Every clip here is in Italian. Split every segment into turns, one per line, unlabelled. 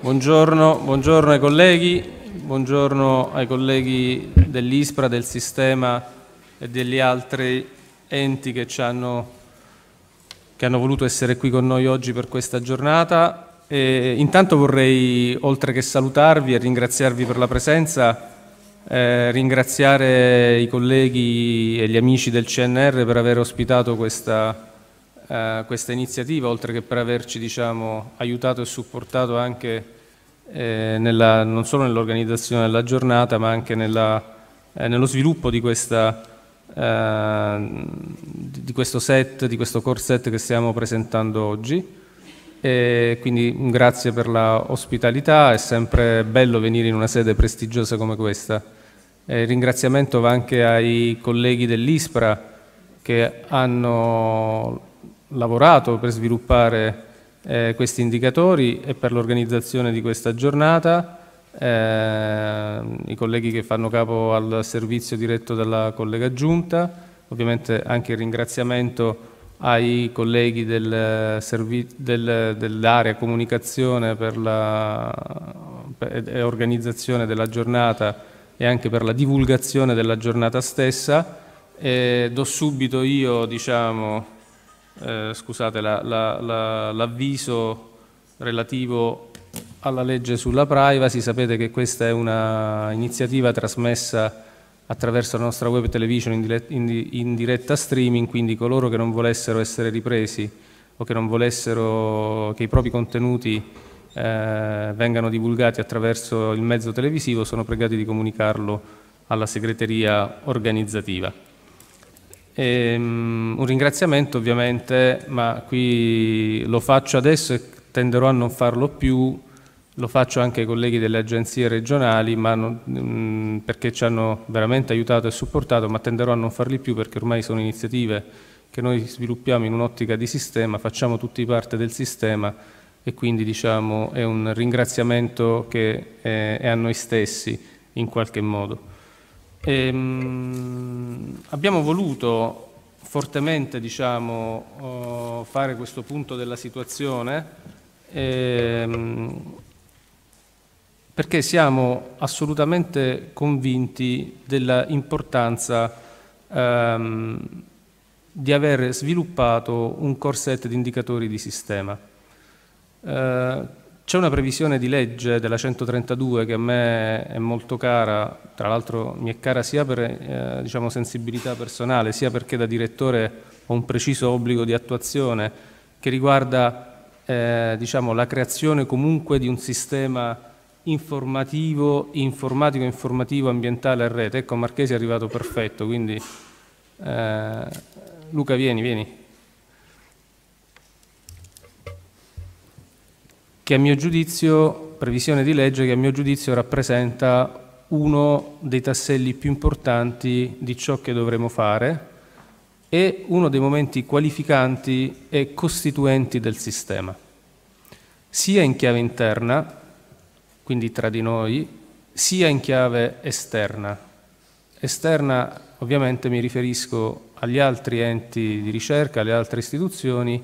Buongiorno, buongiorno, ai colleghi, buongiorno ai colleghi dell'ISPRA, del sistema e degli altri enti che, hanno, che hanno, voluto essere qui con noi oggi per questa giornata. E intanto vorrei, oltre che salutarvi e ringraziarvi per la presenza, eh, ringraziare i colleghi e gli amici del CNR per aver ospitato questa eh, questa iniziativa, oltre che per averci diciamo, aiutato e supportato anche eh, nella, non solo nell'organizzazione della giornata, ma anche nella, eh, nello sviluppo di, questa, eh, di, questo set, di questo core set che stiamo presentando oggi. E quindi grazie per la ospitalità, è sempre bello venire in una sede prestigiosa come questa. E ringraziamento va anche ai colleghi dell'ISPRA che hanno lavorato per sviluppare eh, questi indicatori e per l'organizzazione di questa giornata. Eh, I colleghi che fanno capo al servizio diretto dalla collega Giunta, ovviamente anche il ringraziamento ai colleghi del eh, del, dell'area comunicazione per la, per, e organizzazione della giornata e anche per la divulgazione della giornata stessa. E do subito io diciamo, eh, scusate, la, la, la, l'avviso relativo alla legge sulla privacy, sapete che questa è un'iniziativa trasmessa attraverso la nostra web television in, diretta, in, in diretta streaming, quindi coloro che non volessero essere ripresi o che non volessero che i propri contenuti eh, vengano divulgati attraverso il mezzo televisivo sono pregati di comunicarlo alla segreteria organizzativa. E, um, un ringraziamento ovviamente, ma qui lo faccio adesso e tenderò a non farlo più, lo faccio anche ai colleghi delle agenzie regionali non, um, perché ci hanno veramente aiutato e supportato, ma tenderò a non farli più perché ormai sono iniziative che noi sviluppiamo in un'ottica di sistema, facciamo tutti parte del sistema e quindi diciamo, è un ringraziamento che è, è a noi stessi in qualche modo. Ehm, abbiamo voluto fortemente diciamo, oh, fare questo punto della situazione ehm, perché siamo assolutamente convinti dell'importanza ehm, di aver sviluppato un core set di indicatori di sistema. Eh, c'è una previsione di legge della 132 che a me è molto cara, tra l'altro mi è cara sia per eh, diciamo sensibilità personale, sia perché da direttore ho un preciso obbligo di attuazione che riguarda eh, diciamo, la creazione comunque di un sistema informativo, informatico, informativo, ambientale a rete. Ecco, Marchesi è arrivato perfetto, quindi eh, Luca vieni, vieni. che a mio giudizio, previsione di legge che a mio giudizio rappresenta uno dei tasselli più importanti di ciò che dovremo fare e uno dei momenti qualificanti e costituenti del sistema, sia in chiave interna, quindi tra di noi, sia in chiave esterna. Esterna ovviamente mi riferisco agli altri enti di ricerca, alle altre istituzioni,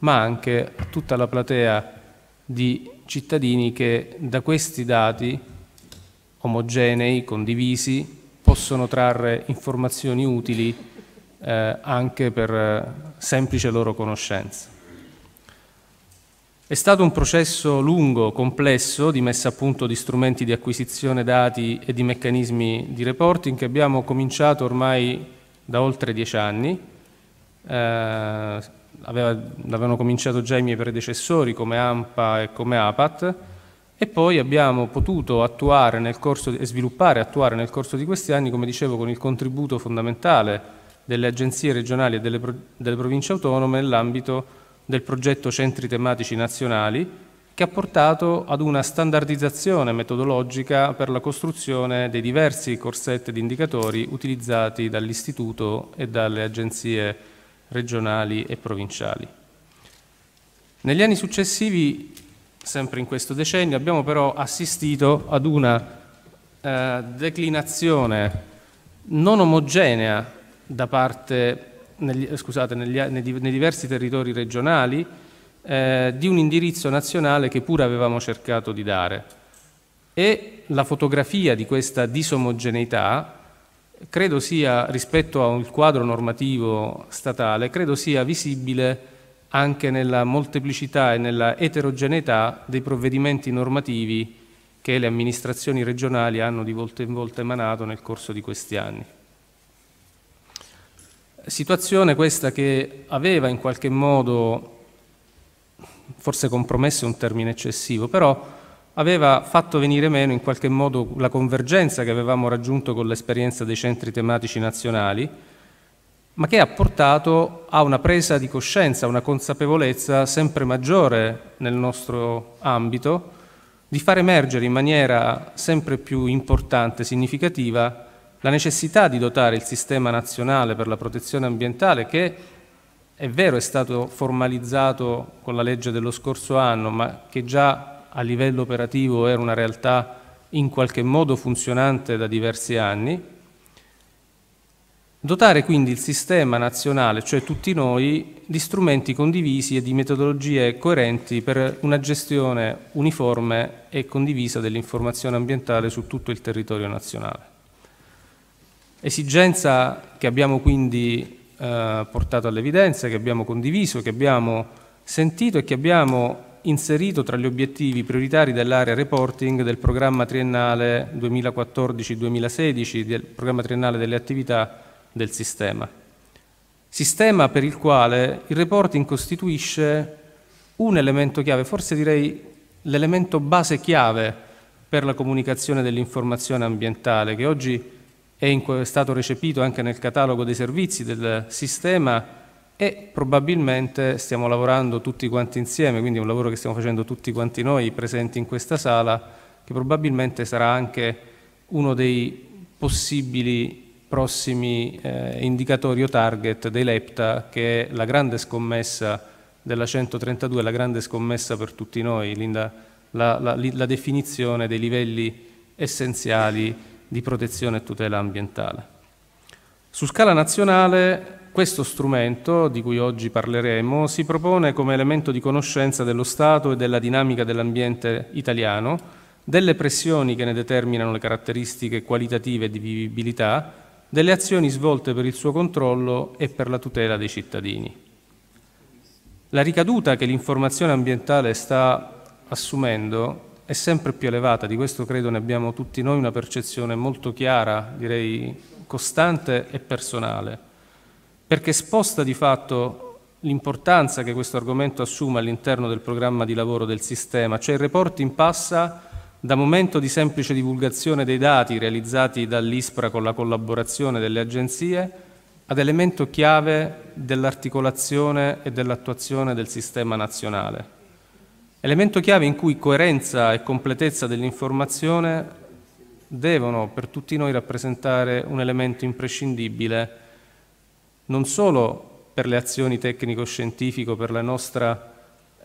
ma anche a tutta la platea di cittadini che da questi dati omogenei, condivisi, possono trarre informazioni utili eh, anche per eh, semplice loro conoscenza. È stato un processo lungo, complesso, di messa a punto di strumenti di acquisizione dati e di meccanismi di reporting che abbiamo cominciato ormai da oltre dieci anni, eh, aveva, l'avevano cominciato già i miei predecessori come AMPA e come APAT e poi abbiamo potuto attuare nel corso, sviluppare e attuare nel corso di questi anni, come dicevo, con il contributo fondamentale delle agenzie regionali e delle, delle province autonome nell'ambito del progetto Centri Tematici Nazionali, che ha portato ad una standardizzazione metodologica per la costruzione dei diversi corsetti di indicatori utilizzati dall'Istituto e dalle agenzie regionali regionali e provinciali. Negli anni successivi, sempre in questo decennio, abbiamo però assistito ad una eh, declinazione non omogenea da parte, negli, eh, scusate, negli, nei, nei, diversi territori regionali eh, di un indirizzo nazionale che pure avevamo cercato di dare. E la fotografia di questa disomogeneità credo sia, rispetto al quadro normativo statale, credo sia visibile anche nella molteplicità e nella eterogeneità dei provvedimenti normativi che le amministrazioni regionali hanno di volta in volta emanato nel corso di questi anni. Situazione questa che aveva in qualche modo, forse compromesso è un termine eccessivo, però aveva fatto venire meno in qualche modo la convergenza che avevamo raggiunto con l'esperienza dei centri tematici nazionali, ma che ha portato a una presa di coscienza, una consapevolezza sempre maggiore nel nostro ambito, di far emergere in maniera sempre più importante, significativa, la necessità di dotare il sistema nazionale per la protezione ambientale che è vero è stato formalizzato con la legge dello scorso anno, ma che già a livello operativo era una realtà in qualche modo funzionante da diversi anni, dotare quindi il sistema nazionale, cioè tutti noi, di strumenti condivisi e di metodologie coerenti per una gestione uniforme e condivisa dell'informazione ambientale su tutto il territorio nazionale. Esigenza che abbiamo quindi eh, portato all'evidenza, che abbiamo condiviso, che abbiamo sentito e che abbiamo inserito tra gli obiettivi prioritari dell'area reporting del programma triennale 2014-2016, del programma triennale delle attività del sistema. Sistema per il quale il reporting costituisce un elemento chiave, forse direi l'elemento base chiave per la comunicazione dell'informazione ambientale, che oggi è, in, è stato recepito anche nel catalogo dei servizi del sistema e probabilmente stiamo lavorando tutti quanti insieme, quindi è un lavoro che stiamo facendo tutti quanti noi presenti in questa sala, che probabilmente sarà anche uno dei possibili prossimi eh, indicatori o target dei Lepta, che è la grande scommessa della 132, la grande scommessa per tutti noi, Linda, la, la, la definizione dei livelli essenziali di protezione e tutela ambientale. Su scala nazionale questo strumento, di cui oggi parleremo, si propone come elemento di conoscenza dello Stato e della dinamica dell'ambiente italiano, delle pressioni che ne determinano le caratteristiche qualitative di vivibilità, delle azioni svolte per il suo controllo e per la tutela dei cittadini. La ricaduta che l'informazione ambientale sta assumendo è sempre più elevata, di questo credo ne abbiamo tutti noi una percezione molto chiara, direi costante e personale perché sposta di fatto l'importanza che questo argomento assume all'interno del programma di lavoro del sistema, cioè il reporting passa da momento di semplice divulgazione dei dati realizzati dall'ISPRA con la collaborazione delle agenzie ad elemento chiave dell'articolazione e dell'attuazione del sistema nazionale. Elemento chiave in cui coerenza e completezza dell'informazione devono per tutti noi rappresentare un elemento imprescindibile non solo per le azioni tecnico-scientifico, per la nostra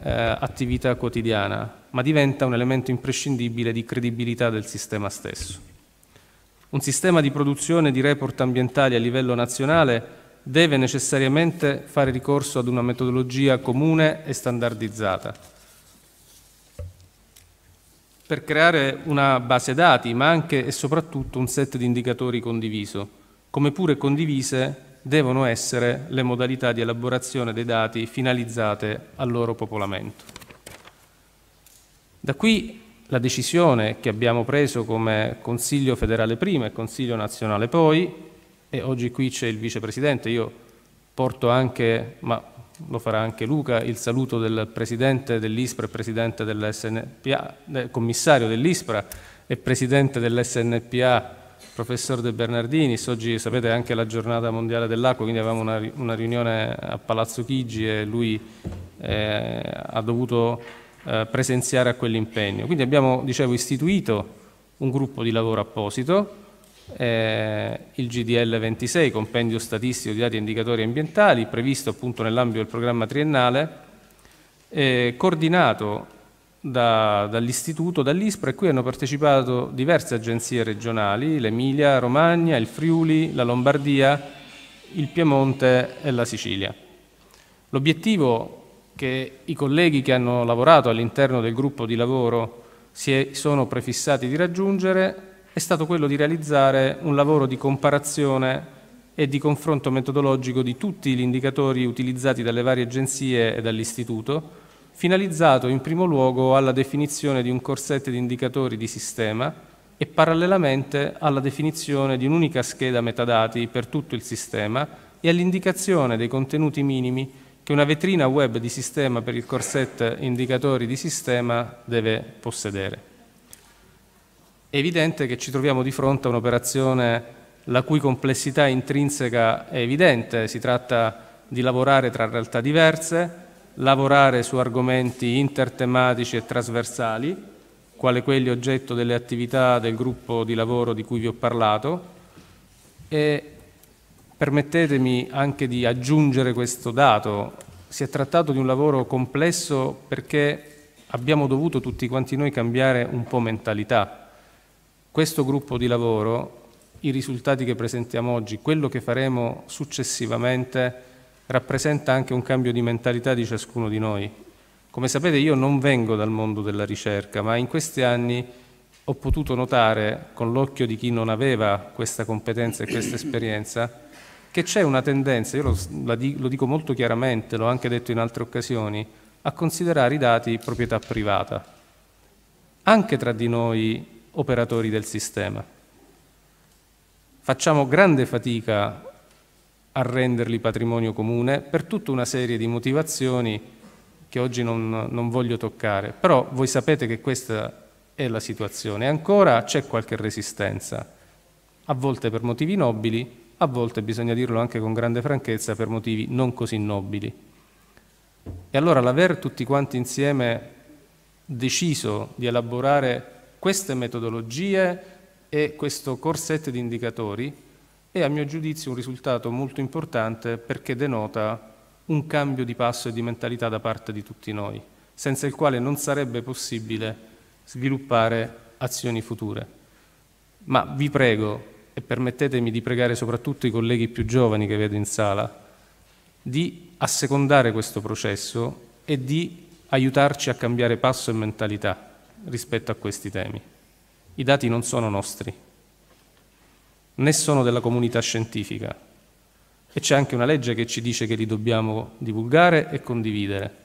eh, attività quotidiana, ma diventa un elemento imprescindibile di credibilità del sistema stesso. Un sistema di produzione di report ambientali a livello nazionale deve necessariamente fare ricorso ad una metodologia comune e standardizzata. Per creare una base dati, ma anche e soprattutto un set di indicatori condiviso, come pure condivise devono essere le modalità di elaborazione dei dati finalizzate al loro popolamento. Da qui la decisione che abbiamo preso come Consiglio federale prima e Consiglio nazionale poi, e oggi qui c'è il Vicepresidente, io porto anche, ma lo farà anche Luca, il saluto del Presidente dell'ISPRA e Presidente dell'SNPA, del Commissario dell'ISPRA e Presidente dell'SNPA professor De Bernardinis, oggi sapete è anche la giornata mondiale dell'acqua, quindi avevamo una, una, riunione a Palazzo Chigi e lui eh, ha dovuto eh, presenziare a quell'impegno. Quindi abbiamo, dicevo, istituito un gruppo di lavoro apposito, eh, il GDL 26, compendio statistico di dati e indicatori ambientali, previsto appunto nell'ambito del programma triennale, eh, coordinato da, dall'istituto, dall'ISPRA e qui hanno partecipato diverse agenzie regionali, l'Emilia, Romagna, il Friuli, la Lombardia, il Piemonte e la Sicilia. L'obiettivo che i colleghi che hanno lavorato all'interno del gruppo di lavoro si sono prefissati di raggiungere è stato quello di realizzare un lavoro di comparazione e di confronto metodologico di tutti gli indicatori utilizzati dalle varie agenzie e dall'Istituto, finalizzato in primo luogo alla definizione di un corsetto di indicatori di sistema e parallelamente alla definizione di un'unica scheda metadati per tutto il sistema e all'indicazione dei contenuti minimi che una vetrina web di sistema per il corset indicatori di sistema deve possedere. È evidente che ci troviamo di fronte a un'operazione la cui complessità intrinseca è evidente, si tratta di lavorare tra realtà diverse, lavorare su argomenti intertematici e trasversali, quale quelli oggetto delle attività del gruppo di lavoro di cui vi ho parlato e permettetemi anche di aggiungere questo dato. Si è trattato di un lavoro complesso perché abbiamo dovuto tutti quanti noi cambiare un po' mentalità. Questo gruppo di lavoro, i risultati che presentiamo oggi, quello che faremo successivamente, rappresenta anche un cambio di mentalità di ciascuno di noi. Come sapete io non vengo dal mondo della ricerca, ma in questi anni ho potuto notare, con l'occhio di chi non aveva questa competenza e questa esperienza, che c'è una tendenza, io lo, lo dico molto chiaramente, l'ho anche detto in altre occasioni, a considerare i dati proprietà privata, anche tra di noi operatori del sistema. Facciamo grande fatica a renderli patrimonio comune per tutta una serie di motivazioni che oggi non, non voglio toccare, però voi sapete che questa è la situazione. Ancora c'è qualche resistenza, a volte per motivi nobili, a volte bisogna dirlo anche con grande franchezza per motivi non così nobili. E allora l'aver tutti quanti insieme deciso di elaborare queste metodologie e questo corsetto di indicatori è a mio giudizio un risultato molto importante perché denota un cambio di passo e di mentalità da parte di tutti noi, senza il quale non sarebbe possibile sviluppare azioni future. Ma vi prego, e permettetemi di pregare soprattutto i colleghi più giovani che vedo in sala, di assecondare questo processo e di aiutarci a cambiare passo e mentalità rispetto a questi temi. I dati non sono nostri, né sono della comunità scientifica. E c'è anche una legge che ci dice che li dobbiamo divulgare e condividere.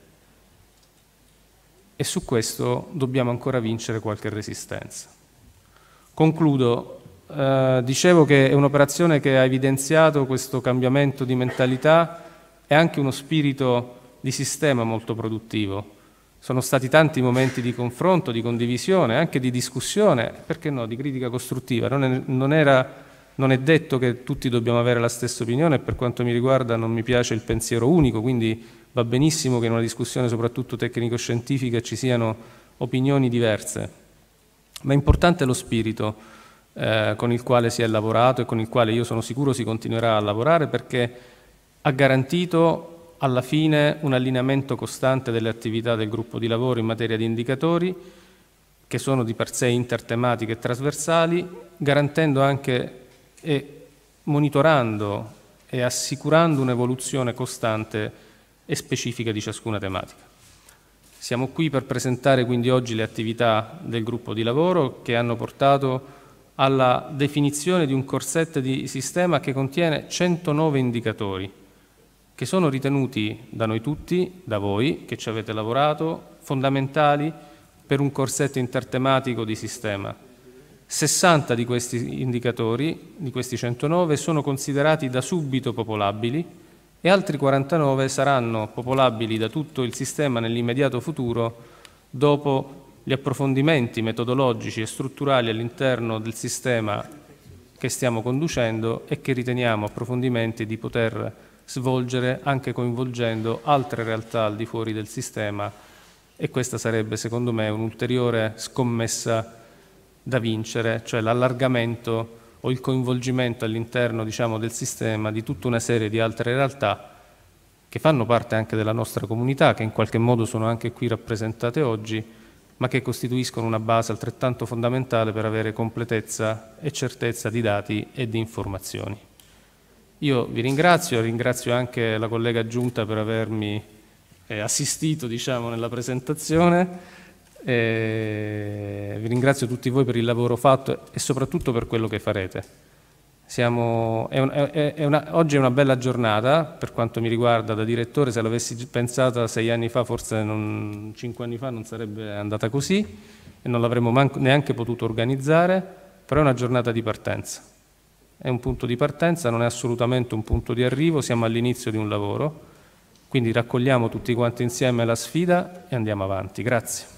E su questo dobbiamo ancora vincere qualche resistenza. Concludo. Eh, dicevo che è un'operazione che ha evidenziato questo cambiamento di mentalità e anche uno spirito di sistema molto produttivo. Sono stati tanti momenti di confronto, di condivisione, anche di discussione, perché no, di critica costruttiva. Non, è, non era non è detto che tutti dobbiamo avere la stessa opinione, per quanto mi riguarda non mi piace il pensiero unico, quindi va benissimo che in una discussione soprattutto tecnico-scientifica ci siano opinioni diverse, ma è importante lo spirito eh, con il quale si è lavorato e con il quale io sono sicuro si continuerà a lavorare perché ha garantito alla fine un allineamento costante delle attività del gruppo di lavoro in materia di indicatori, che sono di per sé intertematiche e trasversali, garantendo anche e monitorando e assicurando un'evoluzione costante e specifica di ciascuna tematica. Siamo qui per presentare quindi oggi le attività del gruppo di lavoro che hanno portato alla definizione di un corset di sistema che contiene 109 indicatori che sono ritenuti da noi tutti, da voi che ci avete lavorato, fondamentali per un corsetto intertematico di sistema 60 di questi indicatori, di questi 109, sono considerati da subito popolabili e altri 49 saranno popolabili da tutto il sistema nell'immediato futuro dopo gli approfondimenti metodologici e strutturali all'interno del sistema che stiamo conducendo e che riteniamo approfondimenti di poter svolgere anche coinvolgendo altre realtà al di fuori del sistema e questa sarebbe secondo me un'ulteriore scommessa da vincere, cioè l'allargamento o il coinvolgimento all'interno diciamo, del sistema di tutta una serie di altre realtà che fanno parte anche della nostra comunità, che in qualche modo sono anche qui rappresentate oggi, ma che costituiscono una base altrettanto fondamentale per avere completezza e certezza di dati e di informazioni. Io vi ringrazio, ringrazio anche la collega Giunta per avermi eh, assistito diciamo, nella presentazione. E eh, vi ringrazio tutti voi per il lavoro fatto e soprattutto per quello che farete. Siamo, è un, è, è una, oggi è una bella giornata, per quanto mi riguarda da direttore, se l'avessi pensata sei anni fa, forse non, cinque anni fa non sarebbe andata così e non l'avremmo neanche potuto organizzare, però è una giornata di partenza. È un punto di partenza, non è assolutamente un punto di arrivo, siamo all'inizio di un lavoro, quindi raccogliamo tutti quanti insieme la sfida e andiamo avanti. Grazie.